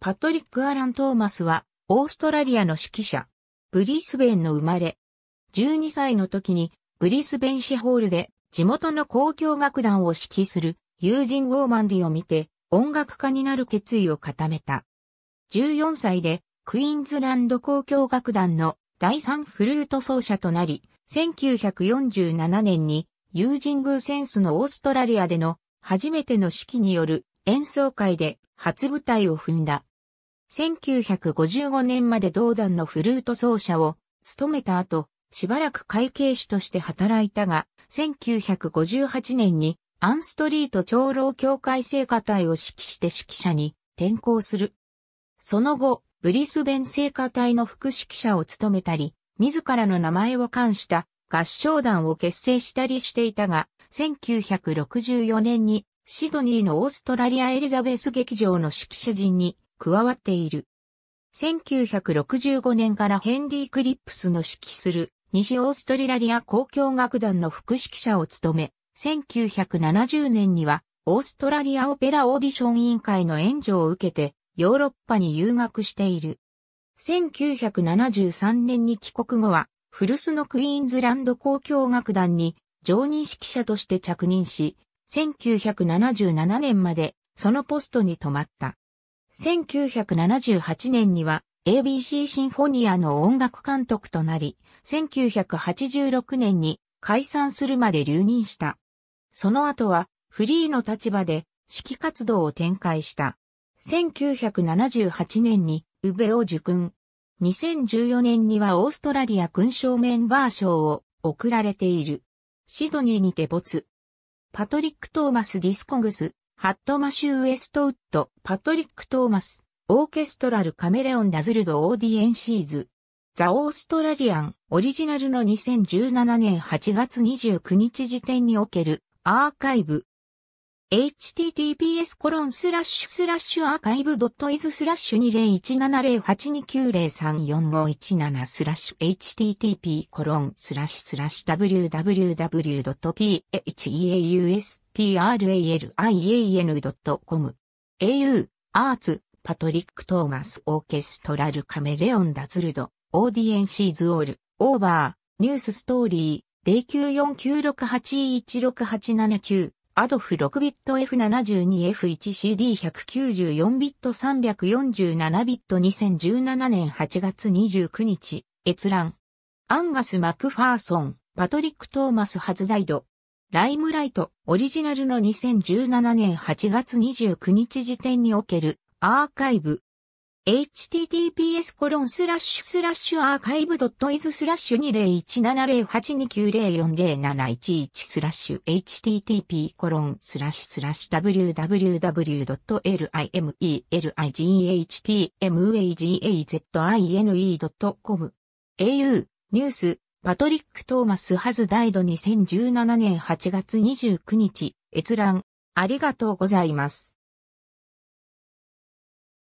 パトリック・アラン・トーマスは、オーストラリアの指揮者、ブリスベンの生まれ。12歳の時に、ブリスベン市ホールで、地元の交響楽団を指揮する、友人ウォーマンディを見て、音楽家になる決意を固めた。14歳で、クイーンズランド交響楽団の第三フルート奏者となり、1947年に、友人グーセンスのオーストラリアでの初めての指揮による演奏会で初舞台を踏んだ。1955年まで同団のフルート奏者を務めた後、しばらく会計士として働いたが、1958年にアンストリート長老協会聖歌隊を指揮して指揮者に転校する。その後、ブリスベン聖歌隊の副指揮者を務めたり、自らの名前を冠した合唱団を結成したりしていたが、1964年にシドニーのオーストラリアエリザベス劇場の指揮者陣に加わっている。1965年からヘンリー・クリップスの指揮する西オーストリラリア交響楽団の副指揮者を務め、1970年にはオーストラリアオペラオーディション委員会の援助を受けてヨーロッパに留学している。1973年に帰国後は古巣のクイーンズランド交響楽団に常任指揮者として着任し、1977年までそのポストに泊まった。1978年には ABC シンフォニアの音楽監督となり、1986年に解散するまで留任した。その後はフリーの立場で指揮活動を展開した。1978年に宇部を受勲。2014年にはオーストラリア勲章メンバー賞を贈られている。シドニーにて没。パトリック・トーマス・ディスコングス、ハットマシュー・ウエストウッド、パトリック・トーマス、オーケストラル・カメレオン・ダズルド・オーディエンシーズ。ザ・オーストラリアン、オリジナルの2017年8月29日時点におけるアーカイブ、https コロンスラッシュスラッシュアーカイブドットイズスラッシュ20170829034517スラッシュ http コロンスラッシュスラッシュ www.theaustralian.com au アーツパトリック・トーマス・オーケストラル・カメレオン・ダズルドオーディエンシーズ・オールオーバーニュースストーリー0949681687アドフ6ビット F72F1CD194 ビット347ビット2017年8月29日、閲覧。アンガス・マクファーソン、パトリック・トーマス・ハズダイド。ライムライト、オリジナルの2017年8月29日時点における、アーカイブ、https コロンスラッシュスラッシュアーカイブドットイズスラッシュ2017082904071スラッシュ http コロンスラッシュスラッシュ www.limelightmagazine.com au ニュースパトリック・トーマス・ハズ・ダイド2017年8月29日閲覧ありがとうございます。